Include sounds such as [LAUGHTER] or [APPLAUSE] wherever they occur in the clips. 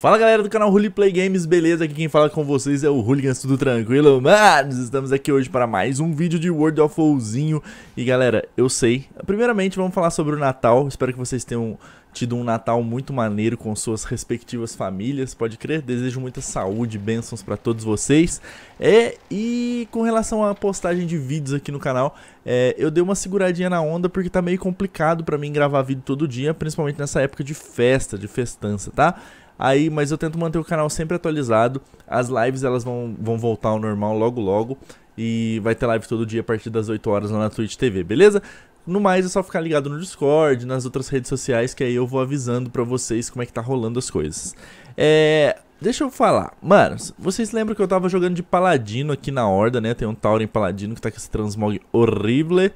Fala galera do canal Play Games, beleza? Aqui quem fala com vocês é o Hooligans, tudo tranquilo? Manos, estamos aqui hoje para mais um vídeo de World of Ozinho E galera, eu sei, primeiramente vamos falar sobre o Natal Espero que vocês tenham tido um Natal muito maneiro com suas respectivas famílias, pode crer? Desejo muita saúde, bênçãos para todos vocês é, E com relação à postagem de vídeos aqui no canal é, Eu dei uma seguradinha na onda porque tá meio complicado para mim gravar vídeo todo dia Principalmente nessa época de festa, de festança, tá? Aí, mas eu tento manter o canal sempre atualizado. As lives elas vão, vão voltar ao normal logo logo. E vai ter live todo dia a partir das 8 horas lá na Twitch TV, beleza? No mais é só ficar ligado no Discord, nas outras redes sociais, que aí eu vou avisando para vocês como é que tá rolando as coisas. É. Deixa eu falar. Mano, vocês lembram que eu tava jogando de paladino aqui na horda, né? Tem um Tauren paladino que tá com esse transmog horrível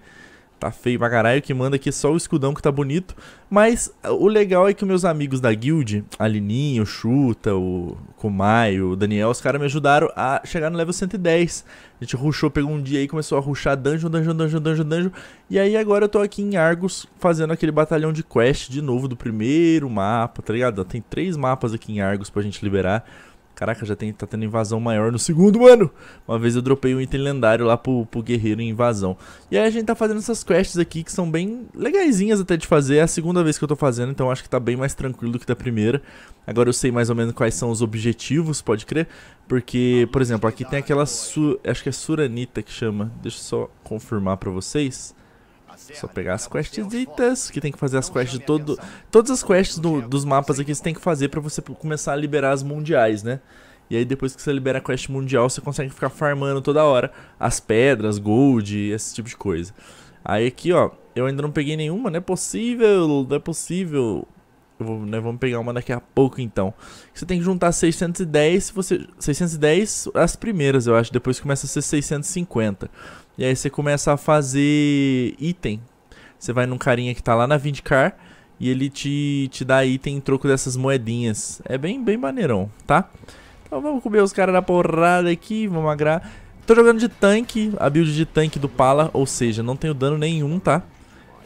tá feio pra caralho, que manda aqui só o escudão que tá bonito. Mas uh, o legal é que meus amigos da guild, a Lininho, o Chuta, o Kumai, o Daniel, os caras me ajudaram a chegar no level 110. A gente rushou, pegou um dia aí, começou a ruxar dungeon, dungeon, dungeon, dungeon, dungeon. E aí agora eu tô aqui em Argos fazendo aquele batalhão de quest de novo do primeiro mapa, tá ligado? Tem três mapas aqui em Argos pra gente liberar. Caraca, já tem, tá tendo invasão maior no segundo, mano. Uma vez eu dropei um item lendário lá pro, pro guerreiro em invasão. E aí a gente tá fazendo essas quests aqui que são bem legaisinhas até de fazer. É a segunda vez que eu tô fazendo, então acho que tá bem mais tranquilo do que da primeira. Agora eu sei mais ou menos quais são os objetivos, pode crer. Porque, por exemplo, aqui tem aquela... Su, acho que é Suranita que chama. Deixa eu só confirmar pra vocês. Só pegar as questzitas, que tem que fazer as quests de todo... Todas as quests do, dos mapas aqui você tem que fazer pra você começar a liberar as mundiais, né? E aí depois que você libera a quest mundial, você consegue ficar farmando toda hora as pedras, gold, esse tipo de coisa. Aí aqui, ó, eu ainda não peguei nenhuma, não é possível, não é possível. Vou, né, vamos pegar uma daqui a pouco então. Você tem que juntar 610, você 610 as primeiras, eu acho, depois começa a ser 650. E aí você começa a fazer item. Você vai num carinha que tá lá na Vindicar e ele te, te dá item em troco dessas moedinhas. É bem, bem maneirão, tá? Então vamos comer os caras da porrada aqui, vamos agrar. Tô jogando de tanque, a build de tanque do Pala, ou seja, não tenho dano nenhum, tá?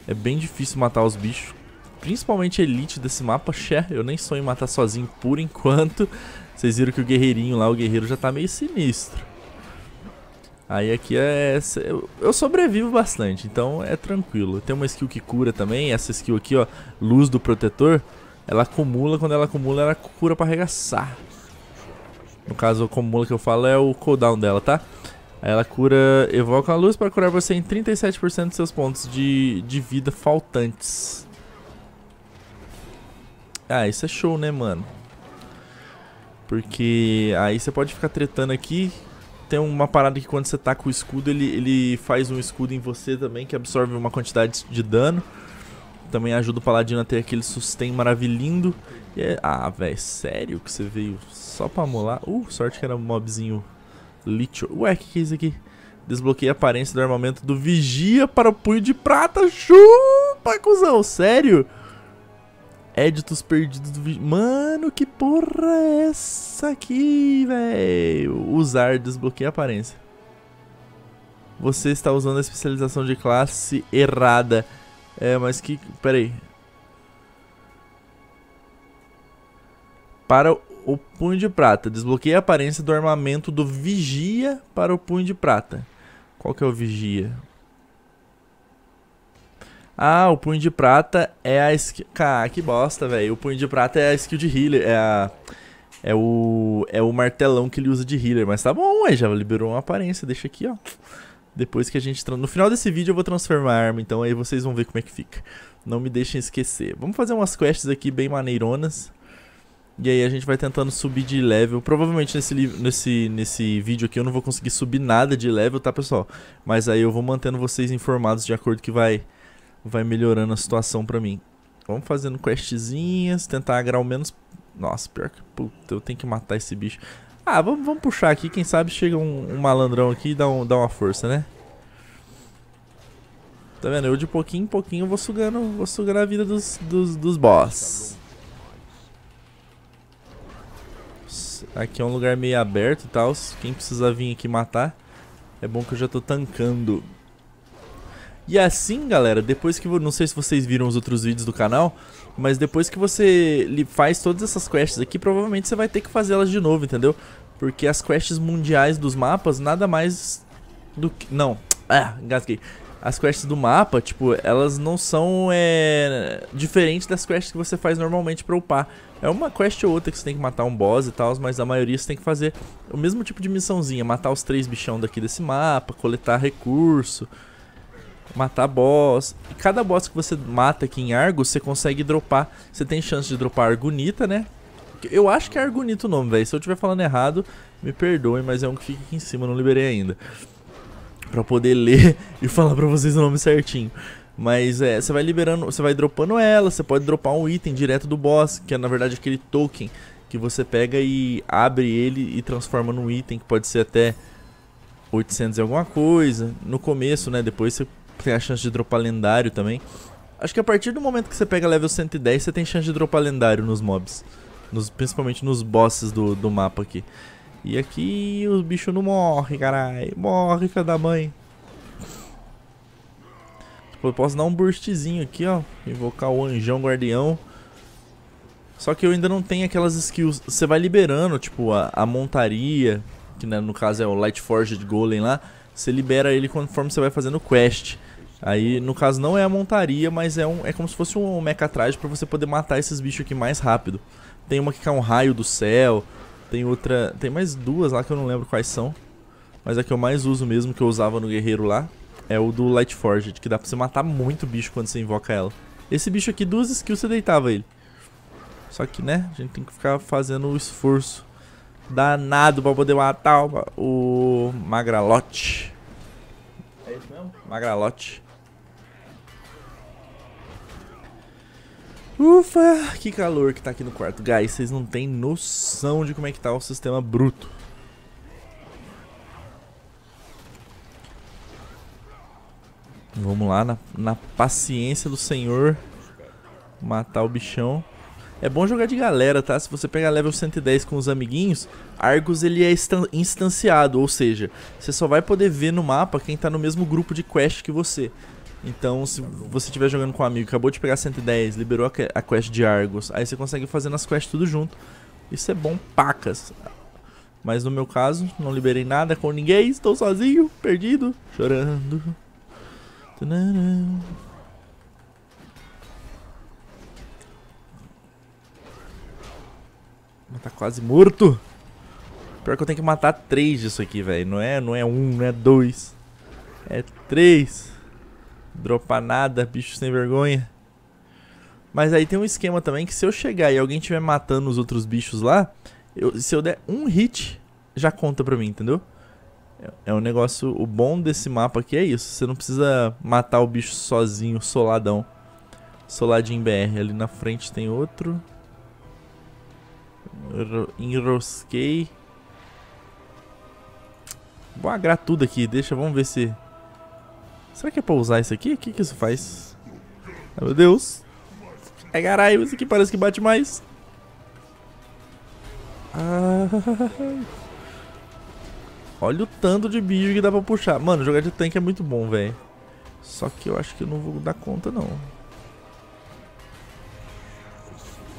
É bem difícil matar os bichos. Principalmente elite desse mapa, xé, eu nem sonho em matar sozinho por enquanto. Vocês viram que o guerreirinho lá, o guerreiro já tá meio sinistro. Aí aqui é... Eu sobrevivo bastante, então é tranquilo. Tem uma skill que cura também, essa skill aqui, ó, Luz do Protetor. Ela acumula, quando ela acumula, ela cura pra arregaçar. No caso, acumula que eu falo é o cooldown dela, tá? Aí ela cura, evoca a luz para curar você em 37% dos seus pontos de, de vida faltantes. Ah, isso é show, né, mano? Porque aí você pode ficar tretando aqui tem uma parada que quando você taca tá com o escudo, ele, ele faz um escudo em você também, que absorve uma quantidade de dano. Também ajuda o paladino a ter aquele sustain maravilhindo. É... Ah, velho, é sério que você veio só pra molar? Uh, sorte que era um mobzinho litio Ué, que que é isso aqui? Desbloqueei a aparência do armamento do Vigia para o Punho de Prata. Chupa, cuzão, sério? Editos perdidos do vídeo. Mano, que porra é essa aqui, velho? Usar, desbloqueia a aparência. Você está usando a especialização de classe errada. É, mas que... Peraí. Para o punho de prata. Desbloqueia a aparência do armamento do vigia para o punho de prata. Qual que é o vigia? Ah, o punho de prata é a skill. Cara, que bosta, velho. O punho de prata é a skill de healer. É a. É o. É o martelão que ele usa de healer. Mas tá bom, aí já liberou uma aparência. Deixa aqui, ó. Depois que a gente. No final desse vídeo eu vou transformar a arma, então aí vocês vão ver como é que fica. Não me deixem esquecer. Vamos fazer umas quests aqui bem maneironas. E aí a gente vai tentando subir de level. Provavelmente nesse, nesse, nesse vídeo aqui eu não vou conseguir subir nada de level, tá, pessoal? Mas aí eu vou mantendo vocês informados de acordo que vai vai melhorando a situação pra mim. Vamos fazendo questzinhas, tentar agrar o menos... Nossa, pior que... Puta, eu tenho que matar esse bicho. Ah, vamos, vamos puxar aqui, quem sabe chega um, um malandrão aqui e dá, um, dá uma força, né? Tá vendo? Eu de pouquinho em pouquinho vou sugando, vou sugando a vida dos, dos, dos boss. Aqui é um lugar meio aberto e tal. Quem precisar vir aqui matar, é bom que eu já tô tancando. E assim, galera, depois que... Não sei se vocês viram os outros vídeos do canal, mas depois que você faz todas essas quests aqui, provavelmente você vai ter que fazer elas de novo, entendeu? Porque as quests mundiais dos mapas, nada mais do que... Não, ah, engasguei. As quests do mapa, tipo, elas não são é, diferentes das quests que você faz normalmente pra upar. É uma quest ou outra que você tem que matar um boss e tal, mas a maioria você tem que fazer o mesmo tipo de missãozinha. Matar os três bichão daqui desse mapa, coletar recurso, matar boss. E cada boss que você mata aqui em Argo, você consegue dropar. Você tem chance de dropar Argonita, né? Eu acho que é Argonita o nome, velho. Se eu estiver falando errado, me perdoe, mas é um que fica aqui em cima, não liberei ainda. Pra poder ler [LAUGHS] e falar pra vocês o nome certinho. Mas é, você vai liberando, você vai dropando ela, você pode dropar um item direto do boss, que é na verdade aquele token que você pega e abre ele e transforma num item que pode ser até 800 e alguma coisa. No começo, né, depois você tem a chance de dropar lendário também. Acho que a partir do momento que você pega level 110, você tem chance de dropar lendário nos mobs. Nos, principalmente nos bosses do, do mapa aqui. E aqui os bichos não morrem, carai. Morre, filha da mãe. Tipo, eu posso dar um burstzinho aqui, ó. Invocar o anjão guardião. Só que eu ainda não tenho aquelas skills. Você vai liberando, tipo, a, a montaria. Que né, no caso é o Light Forged Golem lá você libera ele conforme você vai fazendo quest. Aí, no caso, não é a montaria, mas é, um, é como se fosse um mecha atrás para você poder matar esses bichos aqui mais rápido. Tem uma que cai um raio do céu, tem outra... Tem mais duas lá que eu não lembro quais são. Mas a que eu mais uso mesmo, que eu usava no guerreiro lá, é o do Light que dá pra você matar muito bicho quando você invoca ela. Esse bicho aqui, duas skills você deitava ele. Só que, né, a gente tem que ficar fazendo o esforço danado pra poder matar o Magralote. É isso mesmo? Magralote. Ufa, que calor que tá aqui no quarto. Guys, vocês não tem noção de como é que tá o sistema bruto. Vamos lá, na, na paciência do senhor, matar o bichão. É bom jogar de galera, tá? Se você pegar level 110 com os amiguinhos, Argus ele é instanciado, ou seja, você só vai poder ver no mapa quem tá no mesmo grupo de quest que você. Então, se você estiver jogando com um amigo, acabou de pegar 110, liberou a quest de Argus, aí você consegue fazer nas quests tudo junto. Isso é bom pacas. Mas no meu caso, não liberei nada com ninguém, estou sozinho, perdido, chorando. Tudum. Tá quase morto. Pior que eu tenho que matar três disso aqui, velho. Não é, não é um, não é dois. É três. Dropa nada, bicho sem vergonha. Mas aí tem um esquema também que se eu chegar e alguém estiver matando os outros bichos lá, eu, se eu der um hit, já conta pra mim, entendeu? É, é um negócio... O bom desse mapa aqui é isso. Você não precisa matar o bicho sozinho, soladão. Soladinho BR. Ali na frente tem outro... Enrosquei. Vou agrar tudo aqui, deixa, vamos ver se... Será que é pra usar isso aqui? O que que isso faz? Ai, ah, meu Deus. é caralho, isso aqui parece que bate mais. Ai. Ah. Olha o tanto de bicho que dá pra puxar. Mano, jogar de tanque é muito bom, velho. Só que eu acho que eu não vou dar conta, não.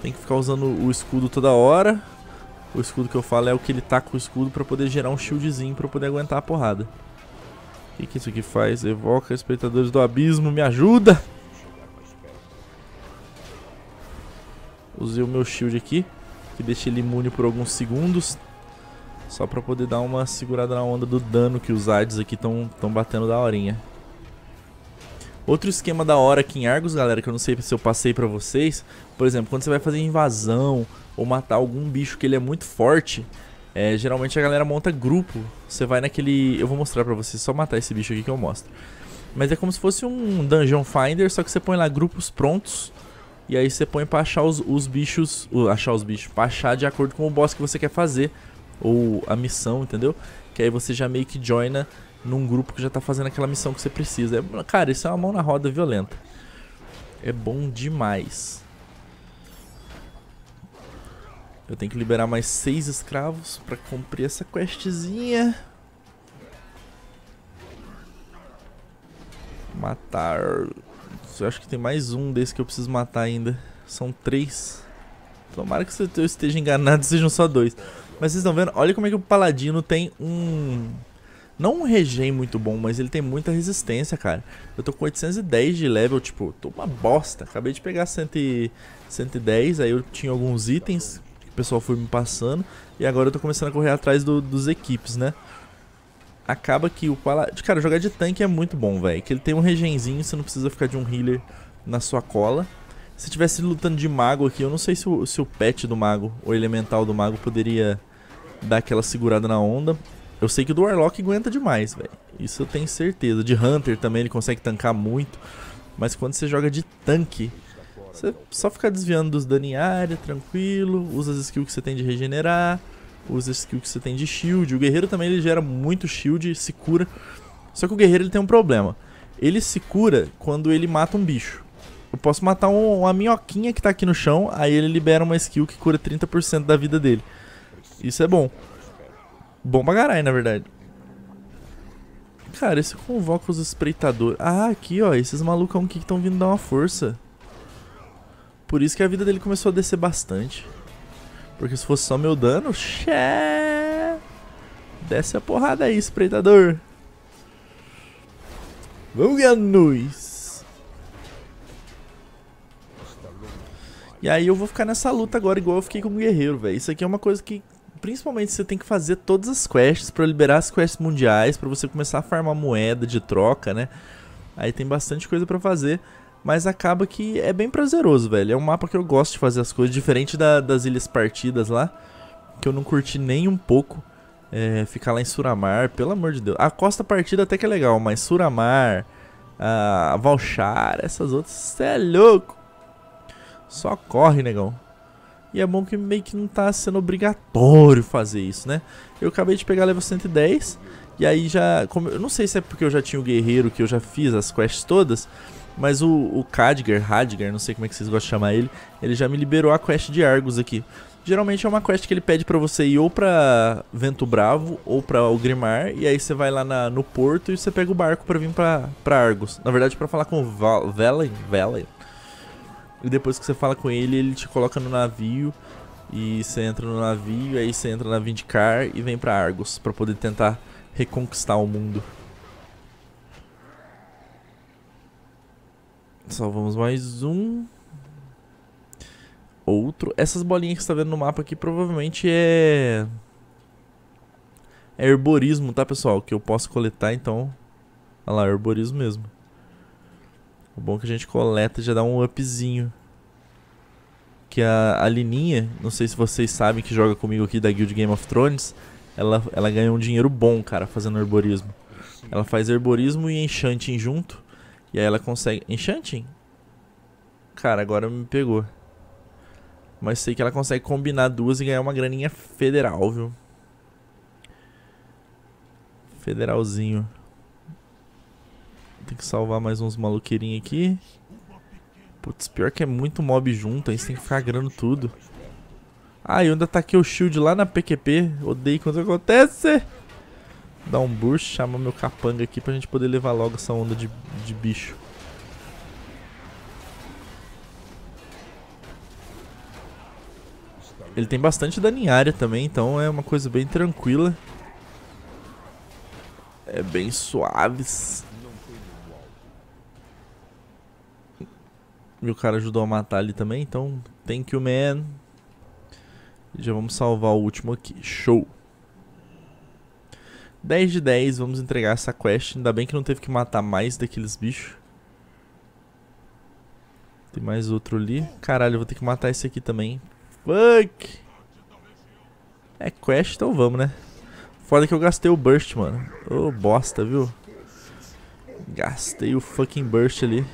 Tem que ficar usando o escudo toda hora. O escudo que eu falo é o que ele tá com o escudo para poder gerar um shieldzinho para poder aguentar a porrada. O que, que isso aqui faz? Evoca espectadores do abismo, me ajuda! Usei o meu shield aqui, que deixa ele imune por alguns segundos. Só pra poder dar uma segurada na onda do dano que os Hades aqui estão batendo da horinha. Outro esquema da hora aqui em Argos, galera, que eu não sei se eu passei pra vocês. Por exemplo, quando você vai fazer invasão ou matar algum bicho que ele é muito forte, é, geralmente a galera monta grupo. Você vai naquele... Eu vou mostrar pra vocês, só matar esse bicho aqui que eu mostro. Mas é como se fosse um Dungeon Finder, só que você põe lá grupos prontos. E aí você põe pra achar os, os bichos... Uh, achar os bichos, pra achar de acordo com o boss que você quer fazer. Ou a missão, entendeu? Que aí você já meio que joina num grupo que já tá fazendo aquela missão que você precisa. É, cara, isso é uma mão na roda violenta. É bom demais. Eu tenho que liberar mais seis escravos pra cumprir essa questzinha. Matar. Eu acho que tem mais um desse que eu preciso matar ainda. São três. Tomara que eu esteja enganado [LAUGHS] sejam só dois. Mas vocês estão vendo? Olha como é que o Paladino tem um... Não um regen muito bom, mas ele tem muita resistência, cara. Eu tô com 810 de level, tipo, tô uma bosta. Acabei de pegar 100, 110, aí eu tinha alguns itens que o pessoal foi me passando. E agora eu tô começando a correr atrás do, dos equipes, né? Acaba que o paladino... Cara, jogar de tanque é muito bom, velho. Que ele tem um regenzinho, você não precisa ficar de um healer na sua cola. Se tivesse lutando de mago aqui, eu não sei se o, se o pet do mago, ou elemental do mago, poderia dar aquela segurada na onda. Eu sei que o do Warlock aguenta demais, velho. Isso eu tenho certeza. De Hunter também ele consegue tancar muito. Mas quando você joga de tanque, você só fica desviando dos dano em área, tranquilo. Usa as skills que você tem de regenerar. Usa as skills que você tem de shield. O guerreiro também ele gera muito shield, e se cura. Só que o guerreiro ele tem um problema. Ele se cura quando ele mata um bicho. Eu posso matar um, uma minhoquinha que tá aqui no chão, aí ele libera uma skill que cura 30% da vida dele. Isso é bom. Bom pra caralho, na verdade. Cara, esse convoca os espreitadores. Ah, aqui, ó. Esses malucão aqui que estão vindo dar uma força. Por isso que a vida dele começou a descer bastante. Porque se fosse só meu dano... Xé! Desce a porrada aí, espreitador. Vamos ganhar nós. E aí eu vou ficar nessa luta agora igual eu fiquei com o guerreiro, velho. Isso aqui é uma coisa que Principalmente você tem que fazer todas as quests para liberar as quests mundiais, para você começar a farmar moeda de troca, né? Aí tem bastante coisa para fazer, mas acaba que é bem prazeroso, velho. É um mapa que eu gosto de fazer as coisas, diferente da, das ilhas partidas lá, que eu não curti nem um pouco. É, ficar lá em Suramar, pelo amor de Deus. A Costa Partida até que é legal, mas Suramar, a Valchar, essas outras, você é louco. Só corre, negão. E é bom que meio que não tá sendo obrigatório fazer isso, né? Eu acabei de pegar level 110. E aí já. Como, eu não sei se é porque eu já tinha o guerreiro que eu já fiz as quests todas. Mas o, o Kadgar, não sei como é que vocês gostam de chamar ele, ele já me liberou a quest de Argos aqui. Geralmente é uma quest que ele pede para você ir ou pra Vento Bravo ou pra Grimar e aí você vai lá na, no porto e você pega o barco para vir pra, pra Argos. Na verdade, para falar com Valen, Valen, e depois que você fala com ele, ele te coloca no navio. E você entra no navio, aí você entra na Vindicar e vem para Argos para poder tentar reconquistar o mundo. Salvamos mais um. Outro. Essas bolinhas que você tá vendo no mapa aqui provavelmente é... É herborismo, tá, pessoal? Que eu posso coletar, então... Olha lá, herborismo mesmo. O bom é que a gente coleta e já dá um upzinho. Que a, a Lininha, não sei se vocês sabem que joga comigo aqui da Guild Game of Thrones, ela, ela ganha um dinheiro bom, cara, fazendo herborismo. Ela faz herborismo e enchanting junto. E aí ela consegue... Enchanting? Cara, agora me pegou. Mas sei que ela consegue combinar duas e ganhar uma graninha federal, viu? Federalzinho. Tem que salvar mais uns maluqueirinhos aqui. Putz, pior que é muito mob junto, aí você tem que ficar grando tudo. Ah, eu ainda taquei tá o shield lá na PQP. Odeio quando isso acontece. Dá um burst, chama meu capanga aqui pra gente poder levar logo essa onda de, de bicho. Ele tem bastante dano em área também, então é uma coisa bem tranquila. É bem suaves. E o cara ajudou a matar ali também, então thank you, man. já vamos salvar o último aqui. Show. 10 de 10, vamos entregar essa quest. Ainda bem que não teve que matar mais daqueles bichos. Tem mais outro ali. Caralho, eu vou ter que matar esse aqui também. Fuck! É quest, então vamos, né? Foda que eu gastei o burst, mano. Ô, oh, bosta, viu? Gastei o fucking burst ali.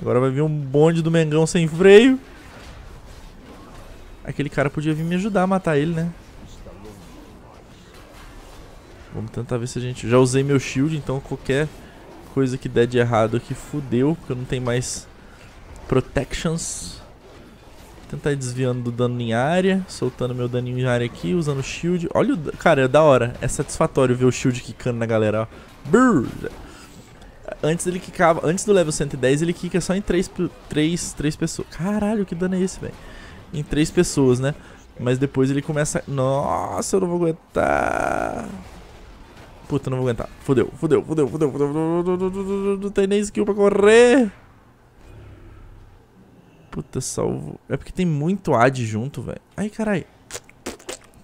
Agora vai vir um bonde do Mengão sem freio. Aquele cara podia vir me ajudar a matar ele, né? Vamos tentar ver se a gente... Já usei meu shield, então qualquer coisa que der de errado aqui fudeu, porque eu não tenho mais protections. Vou tentar ir desviando do dano em área, soltando meu daninho em área aqui, usando shield. Olha o... Cara, é da hora. É satisfatório ver o shield quicando na galera, ó. Brrr. Antes ele quicava, antes do level 110 ele quica só em 3, 3, 3 pessoas. Caralho, que dano é esse, velho? Em 3 pessoas, né? Mas depois ele começa... Nossa, eu não vou aguentar. Puta, eu não vou aguentar. Fudeu, fudeu, fudeu, fudeu, fudeu. Não tem nem skill pra correr. Puta, salvo. É porque tem muito AD junto, velho. Ai, carai.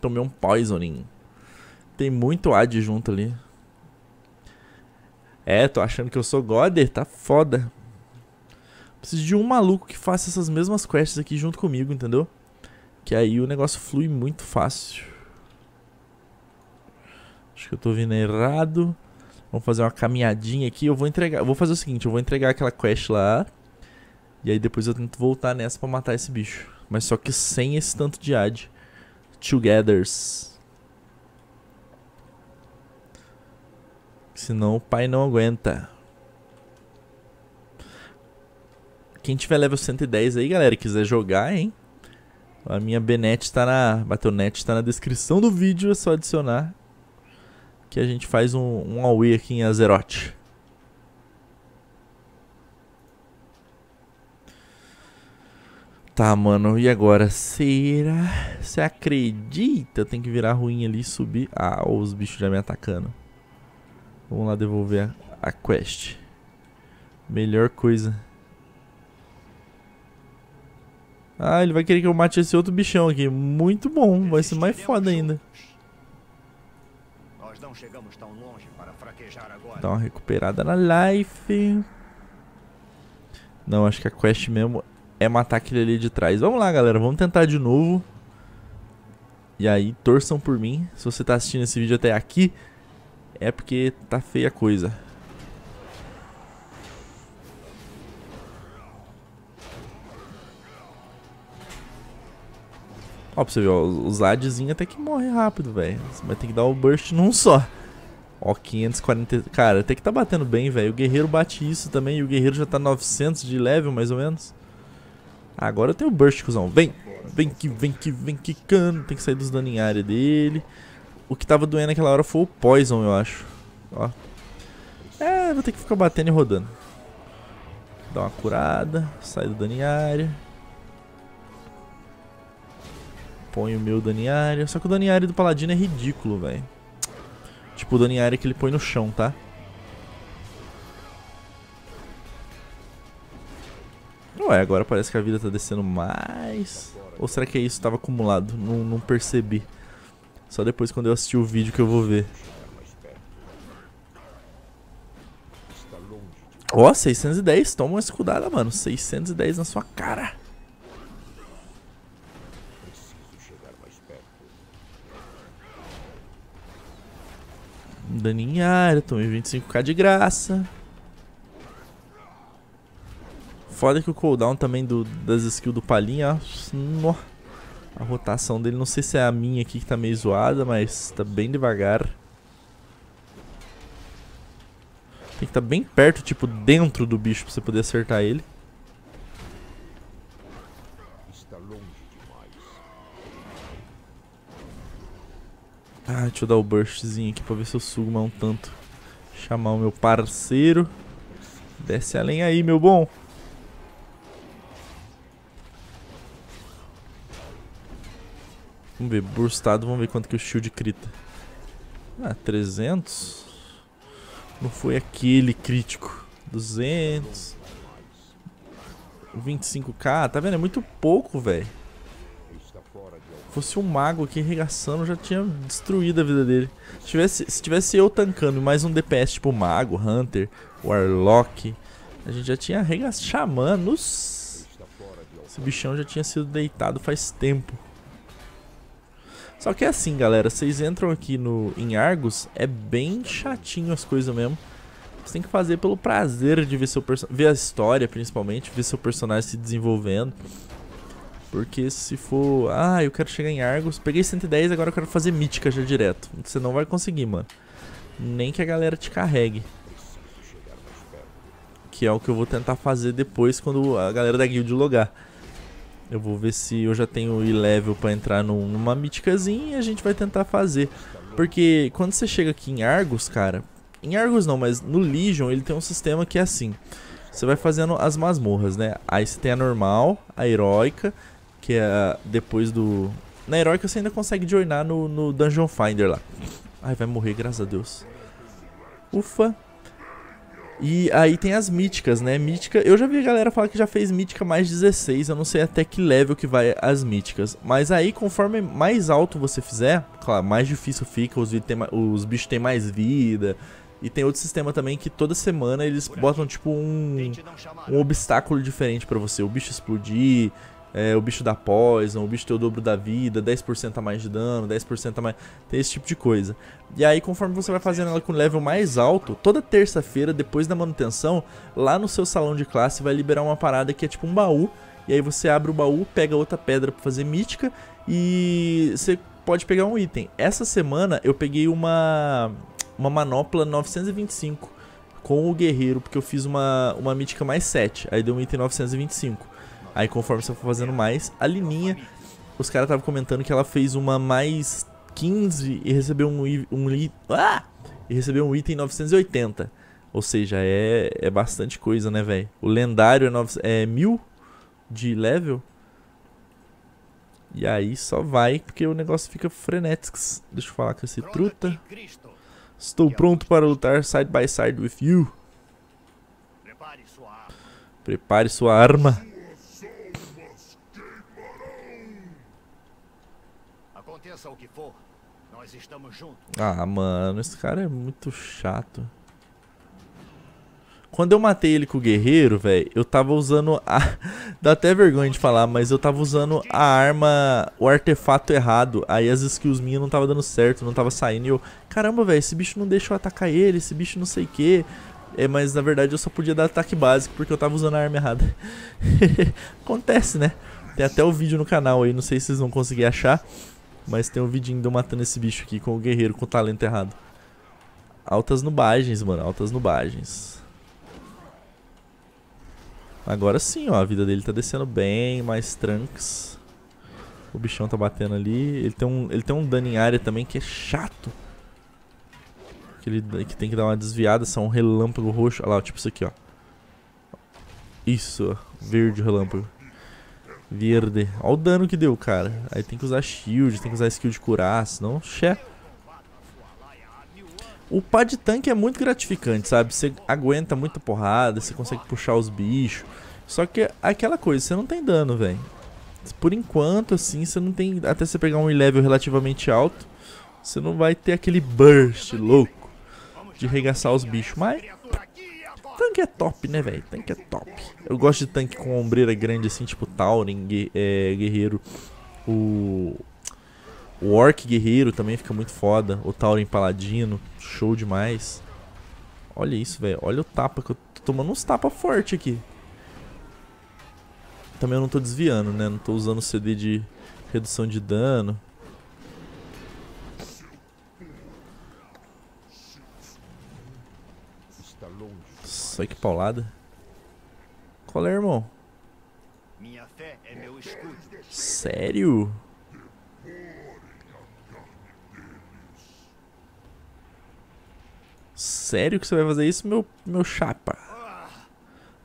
Tomei um poisoning. Tem muito AD junto ali. É, tô achando que eu sou Goder, tá foda. Preciso de um maluco que faça essas mesmas quests aqui junto comigo, entendeu? Que aí o negócio flui muito fácil. Acho que eu tô vindo errado. Vamos fazer uma caminhadinha aqui. Eu vou entregar. vou fazer o seguinte: eu vou entregar aquela quest lá. E aí depois eu tento voltar nessa pra matar esse bicho. Mas só que sem esse tanto de ad. Togethers. Senão o pai não aguenta. Quem tiver level 110 aí, galera, e quiser jogar, hein? A minha Benet está na. Battle.net está na descrição do vídeo, é só adicionar. Que a gente faz um, um away aqui em Azeroth. Tá, mano, e agora? Será? Você acredita? Tem que virar ruim ali e subir. Ah, os bichos já me atacando. Vamos lá devolver a, a quest. Melhor coisa. Ah, ele vai querer que eu mate esse outro bichão aqui. Muito bom, vai ser mais foda ainda. Nós não chegamos tão longe para fraquejar agora. Dá uma recuperada na life. Não, acho que a quest mesmo é matar aquele ali de trás. Vamos lá, galera. Vamos tentar de novo. E aí, torçam por mim. Se você tá assistindo esse vídeo até aqui, é porque tá feia a coisa. Ó, pra você ver, ó, os adzinhos até que morrem rápido, velho. Você vai ter que dar o um burst num só. Ó, 540... Cara, até que tá batendo bem, velho. O guerreiro bate isso também e o guerreiro já tá 900 de level, mais ou menos. Agora eu tenho o burst, cuzão. Vem! Vem que, vem que, vem que cano. Tem que sair dos dano em área dele. O que tava doendo naquela hora foi o Poison, eu acho. Ó. É, vou ter que ficar batendo e rodando. Dá uma curada. Sai do dano em área. Põe o meu dano em área. Só que o dano em área do Paladino é ridículo, velho. Tipo, o dano em área que ele põe no chão, tá? Ué, agora parece que a vida tá descendo mais. Ou será que é isso estava acumulado? Não, não percebi. Só depois quando eu assistir o vídeo que eu vou ver. Ó, oh, 610. Toma uma escudada, mano. 610 na sua cara. Dano em área. Tomei 25k de graça. Foda que o cooldown também do, das skills do Palinha... Nossa. A rotação dele, não sei se é a minha aqui que tá meio zoada, mas tá bem devagar. Tem que estar tá bem perto, tipo, dentro do bicho pra você poder acertar ele. Ah, deixa eu dar o burstzinho aqui pra ver se eu sugo mais um tanto. Chamar o meu parceiro. Desce além aí, meu bom. Vamos ver, burstado, vamos ver quanto que o shield crita. Ah, 300. Não foi aquele crítico. 200. 25k, tá vendo? É muito pouco, velho. Fosse um mago aqui regaçando, já tinha destruído a vida dele. Se tivesse, se tivesse eu tancando mais um DPS tipo mago, hunter, warlock, a gente já tinha arregaçado. Xamã, nos... Esse bichão já tinha sido deitado faz tempo. Só que é assim, galera. Vocês entram aqui no, em Argus é bem chatinho as coisas mesmo. Você tem que fazer pelo prazer de ver seu ver a história, principalmente, ver seu personagem se desenvolvendo. Porque se for, ah, eu quero chegar em Argus. peguei 110, agora eu quero fazer mítica já direto. Você não vai conseguir, mano. Nem que a galera te carregue. Que é o que eu vou tentar fazer depois quando a galera da guild logar. Eu vou ver se eu já tenho e-level pra entrar numa míticazinha e a gente vai tentar fazer. Porque quando você chega aqui em Argos, cara... Em Argos não, mas no Legion ele tem um sistema que é assim. Você vai fazendo as masmorras, né? Aí você tem a normal, a heróica, que é depois do... Na heróica você ainda consegue joinar no, no Dungeon Finder lá. Ai, vai morrer, graças a Deus. Ufa. E aí tem as míticas, né? Mítica, eu já vi a galera falar que já fez mítica mais 16, eu não sei até que level que vai as míticas. Mas aí, conforme mais alto você fizer, claro, mais difícil fica, os, os bichos têm mais vida. E tem outro sistema também que toda semana eles botam tipo um, um obstáculo diferente para você. O bicho explodir, é, o bicho da poison, o bicho tem o dobro da vida, 10% a mais de dano, 10% a mais. Tem esse tipo de coisa. E aí, conforme você vai fazendo ela com level mais alto, toda terça-feira, depois da manutenção, lá no seu salão de classe vai liberar uma parada que é tipo um baú. E aí você abre o baú, pega outra pedra para fazer mítica e você pode pegar um item. Essa semana eu peguei uma, uma manopla 925 com o guerreiro, porque eu fiz uma, uma mítica mais 7, aí deu um item 925. Aí conforme você for fazendo mais, a Lininha, os caras estavam comentando que ela fez uma mais 15 e recebeu um, um ah! e recebeu um item 980. Ou seja, é, é bastante coisa, né, velho? O lendário é, nove, é mil de level. E aí só vai, porque o negócio fica frenético. Deixa eu falar com esse truta. Estou pronto para lutar side by side with you. Prepare sua arma. Nós estamos juntos. Ah, mano, esse cara é muito chato. Quando eu matei ele com o guerreiro, velho, eu tava usando a... [LAUGHS] Dá até vergonha de falar, mas eu tava usando a arma, o artefato errado. Aí as skills minhas não tava dando certo, não tava saindo. E eu, caramba, velho, esse bicho não deixa eu atacar ele, esse bicho não sei o que. É, mas na verdade eu só podia dar ataque básico porque eu tava usando a arma errada. [LAUGHS] Acontece, né? Tem até o vídeo no canal aí, não sei se vocês vão conseguir achar. Mas tem um vidinho de eu matando esse bicho aqui com o guerreiro com o talento errado. Altas nubagens, mano. Altas nubagens. Agora sim, ó. A vida dele tá descendo bem. Mais trunks. O bichão tá batendo ali. Ele tem um, ele tem um dano em área também que é chato. Que, ele, que tem que dar uma desviada. são um relâmpago roxo. Olha lá, tipo isso aqui, ó. Isso, verde relâmpago. Verde. Olha o dano que deu, cara. Aí tem que usar shield, tem que usar skill de curar, senão... Xé. Upar de tanque é muito gratificante, sabe? Você aguenta muita porrada, você consegue puxar os bichos. Só que é aquela coisa, você não tem dano, velho. Por enquanto, assim, você não tem... Até você pegar um level relativamente alto, você não vai ter aquele burst louco de regaçar os bichos. Mas tanque é top, né, velho? Tanque é top. Eu gosto de tanque com ombreira grande, assim, tipo Tauren, é, guerreiro. O. O Orc guerreiro também fica muito foda. O Tauren paladino, show demais. Olha isso, velho. Olha o tapa que eu tô tomando uns tapa forte aqui. Também eu não tô desviando, né? Não tô usando CD de redução de dano. Nossa, que paulada. Qual é, irmão? Minha fé é meu escudo. Sério? Sério que você vai fazer isso, meu, meu chapa?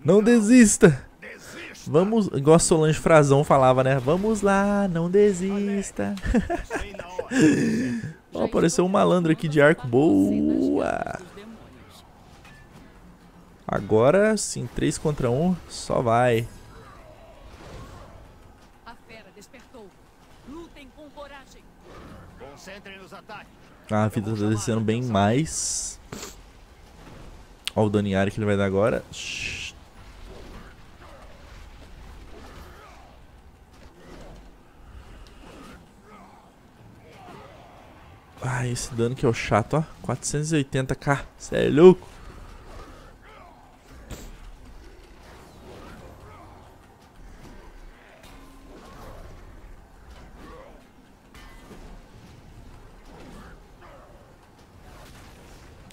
Não desista! Vamos, igual a Solange Frazão falava, né? Vamos lá, não desista. oh, [LAUGHS] apareceu um malandro aqui de arco. Boa! Agora sim, 3 contra 1, um, só vai. Ah, a vida tá descendo bem mais. Olha o Doniari que ele vai dar agora. Shhh. Ah, esse dano que é o chato, ó. 480k. Cê é louco.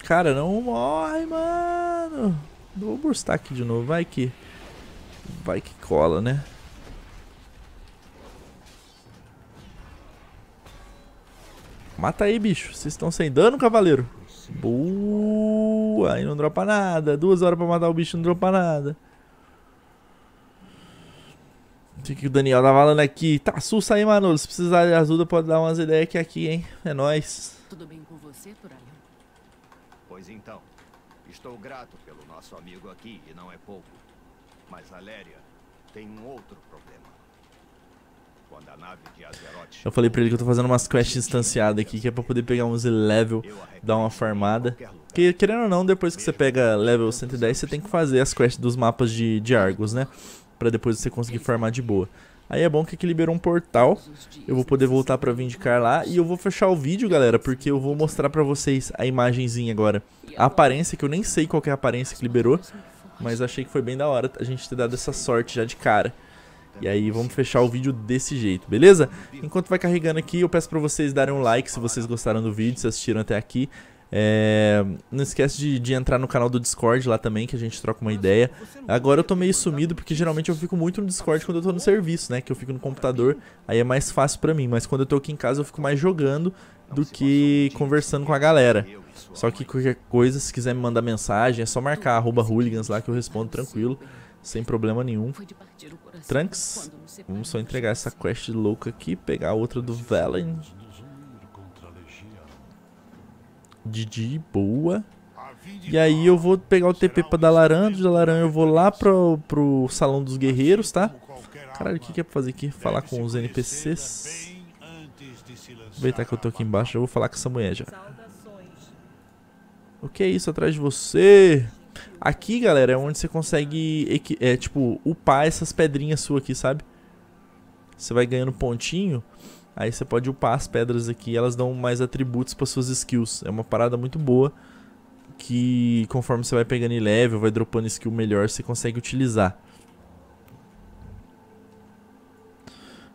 Cara, não morre, mano. Vou burstar aqui de novo. Vai que. Vai que cola, né? Mata aí, bicho. Vocês estão sem dano, cavaleiro? Boa! Aí não dropa nada. Duas horas pra matar o bicho, não dropa nada. O que, o Daniel tá falando aqui? Tá sussa aí, Manolo. Se precisar de ajuda, pode dar umas ideias aqui, hein? É nóis. Tudo bem com você, Turalhão? Pois então, estou grato pelo nosso amigo aqui e não é pouco. Mas Aléria tem um outro problema. Eu falei pra ele que eu tô fazendo umas quests instanciadas aqui, que é pra poder pegar uns level, dar uma farmada. Que, querendo ou não, depois que você pega level 110, você tem que fazer as quests dos mapas de, de Argos, né? Pra depois você conseguir farmar de boa. Aí é bom que aqui liberou um portal. Eu vou poder voltar pra vindicar lá. E eu vou fechar o vídeo, galera, porque eu vou mostrar pra vocês a imagenzinha agora. A aparência, que eu nem sei qual é a aparência que liberou. Mas achei que foi bem da hora a gente ter dado essa sorte já de cara. E aí vamos fechar o vídeo desse jeito, beleza? Enquanto vai carregando aqui, eu peço pra vocês darem um like se vocês gostaram do vídeo, se assistiram até aqui. É, não esquece de, de, entrar no canal do Discord lá também, que a gente troca uma ideia. Agora eu tô meio sumido, porque geralmente eu fico muito no Discord quando eu tô no serviço, né? Que eu fico no computador, aí é mais fácil pra mim. Mas quando eu tô aqui em casa, eu fico mais jogando do que conversando com a galera. Só que qualquer coisa, se quiser me mandar mensagem, é só marcar arroba hooligans lá que eu respondo tranquilo, sem problema nenhum. Trunks, vamos só entregar essa quest louca aqui, pegar a outra do Valen de, de boa. E aí eu vou pegar o TP pra Dalaran, do Dalaran eu vou lá pro, pro Salão dos Guerreiros, tá? Caralho, o que, que é pra fazer aqui? Falar com os NPCs. Aproveitar que eu tô aqui embaixo, eu vou falar com essa mulher já. O que é isso atrás de você? Aqui, galera, é onde você consegue, é, tipo, upar essas pedrinhas suas aqui, sabe? Você vai ganhando pontinho... Aí você pode upar as pedras aqui elas dão mais atributos para suas skills. É uma parada muito boa que conforme você vai pegando em level, vai dropando skill melhor, você consegue utilizar.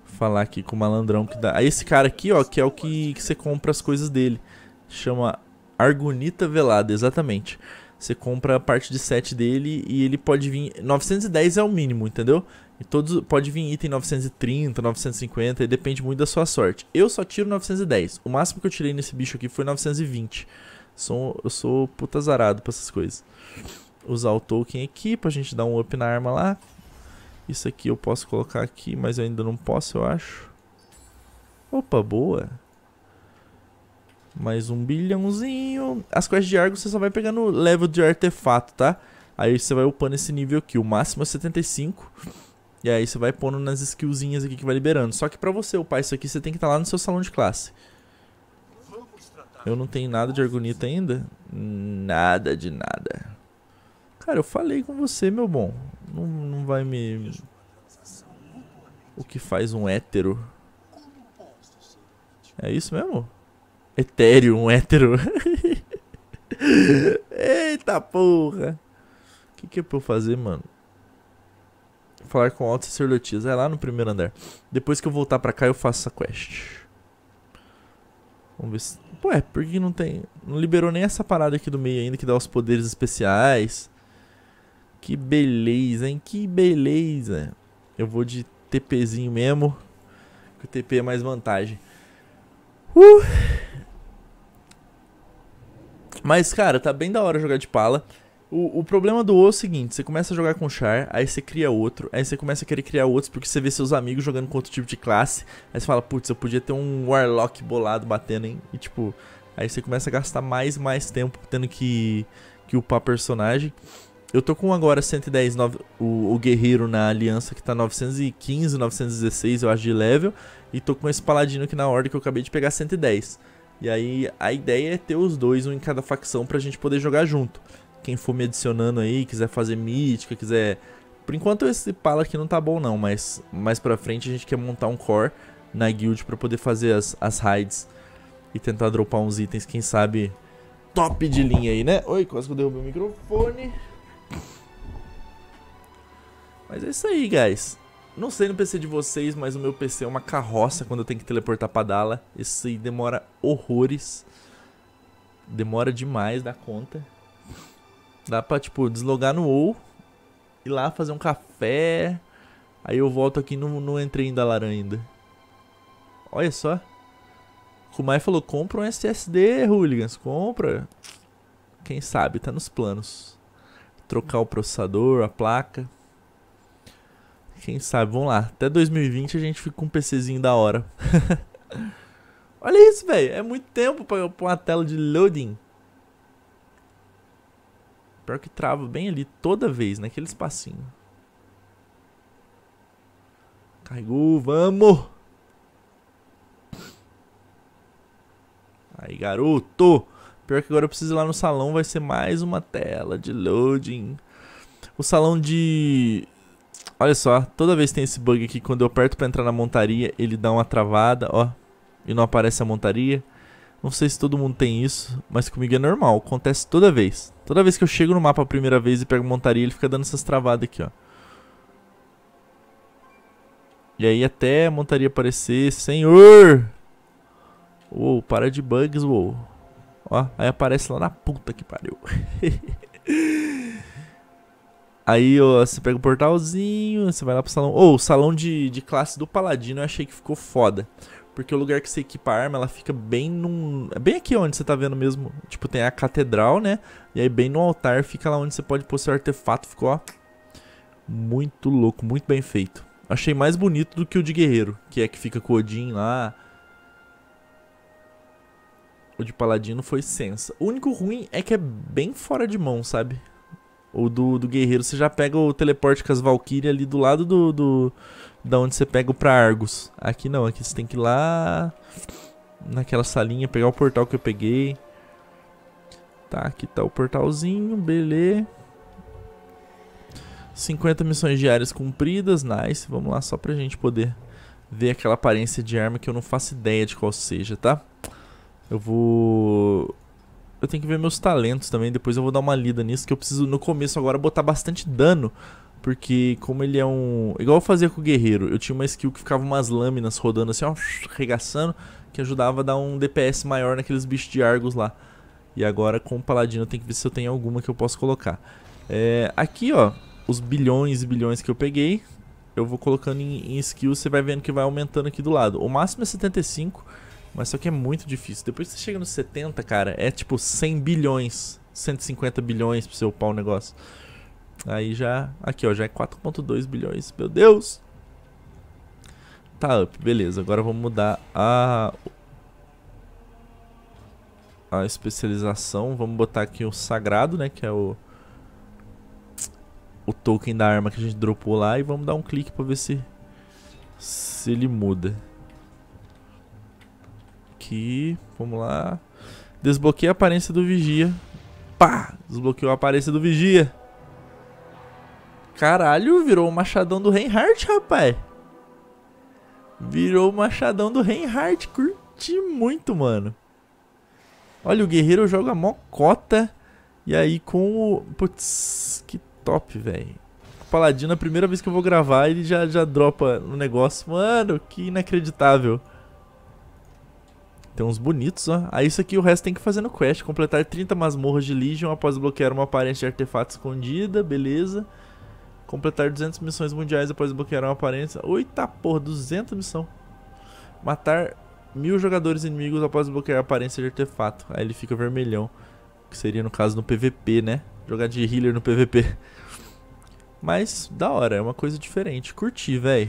falar aqui com o malandrão que dá. Esse cara aqui, ó, que é o que, que você compra as coisas dele. Chama Argonita Velada, exatamente. Você compra a parte de set dele e ele pode vir... 910 é o mínimo, entendeu? E todos pode vir item 930, 950, e depende muito da sua sorte. Eu só tiro 910. O máximo que eu tirei nesse bicho aqui foi 920. Sou, eu sou puta zarado pra essas coisas. Usar o token aqui pra gente dar um up na arma lá. Isso aqui eu posso colocar aqui, mas eu ainda não posso, eu acho. Opa, boa. Mais um bilhãozinho. As quests de Argo você só vai pegar no level de artefato, tá? Aí você vai upando esse nível aqui. O máximo é 75. E aí você vai pondo nas skillzinhas aqui que vai liberando. Só que pra você upar isso aqui, você tem que estar tá lá no seu salão de classe. Eu não tenho nada de Argonita ainda? Nada de nada. Cara, eu falei com você, meu bom. Não, não vai me... O que faz um hétero? É isso mesmo? Etéreo, um hétero. [LAUGHS] Eita porra. O que, que é pra eu fazer, mano? falar com alta sacerdotisa. É lá no primeiro andar. Depois que eu voltar pra cá, eu faço essa quest. Vamos ver se... Ué, por que não tem... Não liberou nem essa parada aqui do meio ainda, que dá os poderes especiais. Que beleza, hein? Que beleza. Eu vou de TPzinho mesmo. Que o TP é mais vantagem. Uh! Mas, cara, tá bem da hora jogar de pala. O, o problema do O é o seguinte: você começa a jogar com char, aí você cria outro, aí você começa a querer criar outros porque você vê seus amigos jogando com outro tipo de classe. Aí você fala, putz, eu podia ter um Warlock bolado batendo, hein? E tipo, aí você começa a gastar mais e mais tempo tendo que, que upar personagem. Eu tô com agora 110 9, o, o, guerreiro na aliança que tá 915, 916 eu acho de level. E tô com esse paladino aqui na ordem que eu acabei de pegar 110. E aí a ideia é ter os dois, um em cada facção, pra gente poder jogar junto. Quem for me adicionando aí, quiser fazer mítica, quiser... Por enquanto esse pala aqui não tá bom não, mas mais pra frente a gente quer montar um core na guild pra poder fazer as, as raids e tentar dropar uns itens, quem sabe, top de linha aí, né? Oi, quase que eu derrubei o microfone. Mas é isso aí, guys. Não sei no PC de vocês, mas o meu PC é uma carroça quando eu tenho que teleportar pra Dala. Isso aí demora horrores. Demora demais da conta. Dá pra, tipo, deslogar no ou ir lá fazer um café. Aí eu volto aqui e não, não entrei ainda lá ainda. Olha só. Kumai falou, compra um SSD, Hooligans, compra. Quem sabe, tá nos planos. Trocar o processador, a placa. Quem sabe, vamos lá. Até 2020 a gente fica com um PCzinho da hora. [LAUGHS] Olha isso, velho. É muito tempo pra, pra uma tela de loading. Pior que trava bem ali, toda vez, naquele espacinho. Carregou, vamos! Aí, garoto! Pior que agora eu preciso ir lá no salão, vai ser mais uma tela de loading. O salão de... Olha só, toda vez tem esse bug aqui, quando eu aperto pra entrar na montaria, ele dá uma travada, ó. E não aparece a montaria. Não sei se todo mundo tem isso, mas comigo é normal, acontece toda vez. Toda vez que eu chego no mapa a primeira vez e pego montaria, ele fica dando essas travadas aqui, ó. E aí até a montaria aparecer, senhor! Uou, para de bugs, uou. Ó, aí aparece lá na puta que pariu. [LAUGHS] Aí ó, você pega o portalzinho, você vai lá pro salão. Ou oh, o salão de, de classe do Paladino eu achei que ficou foda. Porque o lugar que você equipa a arma, ela fica bem num. É bem aqui onde você tá vendo mesmo. Tipo, tem a catedral, né? E aí, bem no altar, fica lá onde você pode pôr seu artefato. Ficou, ó. Muito louco, muito bem feito. Achei mais bonito do que o de guerreiro, que é que fica com o Odin lá. O de paladino foi sensa. O único ruim é que é bem fora de mão, sabe? ou do, do guerreiro, você já pega o teleporte com as Valkyrie ali do lado do, do da onde você pega o pra Argos. Aqui não, aqui você tem que ir lá naquela salinha, pegar o portal que eu peguei. Tá, aqui tá o portalzinho, beleza. 50 missões diárias cumpridas, nice. Vamos lá, só pra gente poder ver aquela aparência de arma que eu não faço ideia de qual seja, tá? Eu vou eu tenho que ver meus talentos também, depois eu vou dar uma lida nisso, que eu preciso no começo agora botar bastante dano, porque como ele é um... Igual eu fazia com o guerreiro, eu tinha uma skill que ficava umas lâminas rodando assim, ó, regaçando, que ajudava a dar um DPS maior naqueles bichos de Argos lá. E agora com o paladino eu tenho que ver se eu tenho alguma que eu posso colocar. É, aqui, ó, os bilhões e bilhões que eu peguei, eu vou colocando em, em skill, você vai vendo que vai aumentando aqui do lado. O máximo é 75, 75 mas só que é muito difícil. Depois que você chega nos 70, cara, é tipo 100 bilhões, 150 bilhões pro seu pau negócio. Aí já, aqui ó, já é 4.2 bilhões, meu Deus! Tá up, beleza, agora vamos mudar a... A especialização, vamos botar aqui o sagrado, né, que é o... O token da arma que a gente dropou lá e vamos dar um clique pra ver se... Se ele muda aqui. Vamos lá. Desbloqueei a aparência do vigia. Pá! Desbloqueou a aparência do vigia. Caralho, virou o machadão do Reinhardt, rapaz. Virou o machadão do Reinhardt. Curti muito, mano. Olha, o guerreiro joga mocota. E aí com o... Putz, que top, velho. Paladino, a primeira vez que eu vou gravar, ele já, já dropa no negócio. Mano, que inacreditável. Tem uns bonitos, ó. Aí isso aqui o resto tem que fazer no quest. Completar 30 masmorras de Legion após bloquear uma aparência de artefato escondida. Beleza. Completar 200 missões mundiais após bloquear uma aparência. Oita porra, 200 missão. Matar mil jogadores inimigos após bloquear a aparência de artefato. Aí ele fica vermelhão. Que seria no caso no PVP, né? Jogar de healer no PVP. Mas, da hora, é uma coisa diferente. Curti, velho.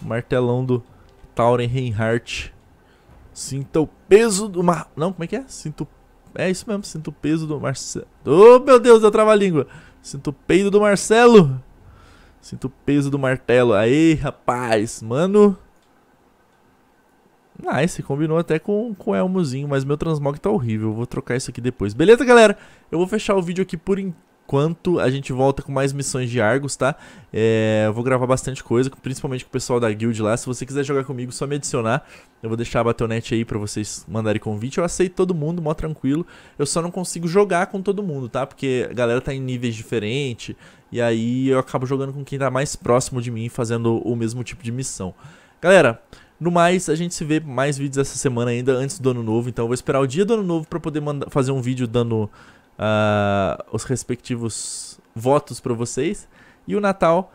Martelão do Tauren Reinhardt. Sinta o peso do mar... Não, como é que é? Sinto... É isso mesmo, sinto o peso do Marcelo... Oh, meu Deus, eu trava a língua. Sinto o peido do Marcelo. Sinto o peso do martelo. Aí, rapaz, mano... Nice, combinou até com, com o Elmozinho, mas meu transmog tá horrível. Eu vou trocar isso aqui depois. Beleza, galera? Eu vou fechar o vídeo aqui por enquanto quanto a gente volta com mais missões de Argos, tá? É, vou gravar bastante coisa, principalmente com o pessoal da guild lá. Se você quiser jogar comigo, só me adicionar. Eu vou deixar a batonete aí pra vocês mandarem convite. Eu aceito todo mundo, mó tranquilo. Eu só não consigo jogar com todo mundo, tá? Porque a galera tá em níveis diferentes. E aí eu acabo jogando com quem tá mais próximo de mim, fazendo o mesmo tipo de missão. Galera, no mais, a gente se vê mais vídeos essa semana ainda, antes do ano novo. Então eu vou esperar o dia do ano novo pra poder fazer um vídeo dando uh, os respectivos votos para vocês. E o Natal,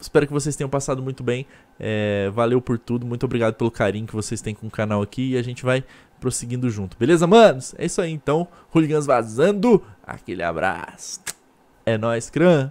espero que vocês tenham passado muito bem. É, valeu por tudo, muito obrigado pelo carinho que vocês têm com o canal aqui e a gente vai prosseguindo junto. Beleza, manos? É isso aí então. Hooligans vazando. Aquele abraço. É nóis, Cran.